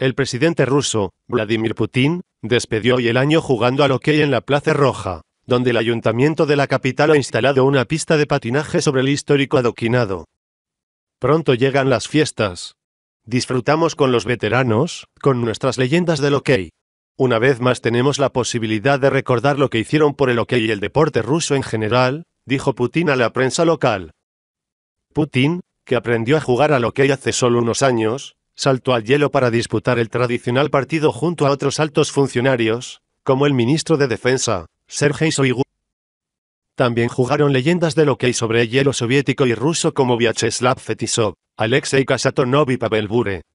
El presidente ruso, Vladimir Putin, despedió hoy el año jugando al hockey en la Plaza Roja, donde el ayuntamiento de la capital ha instalado una pista de patinaje sobre el histórico adoquinado. Pronto llegan las fiestas. Disfrutamos con los veteranos, con nuestras leyendas del hockey. Una vez más tenemos la posibilidad de recordar lo que hicieron por el hockey y el deporte ruso en general, dijo Putin a la prensa local. Putin, que aprendió a jugar al hockey hace solo unos años, saltó al hielo para disputar el tradicional partido junto a otros altos funcionarios, como el ministro de Defensa, Sergei Soigu. También jugaron leyendas de del hay sobre hielo soviético y ruso como Vyacheslav Fetisov, Alexei Kasatonov y Pavel Bure,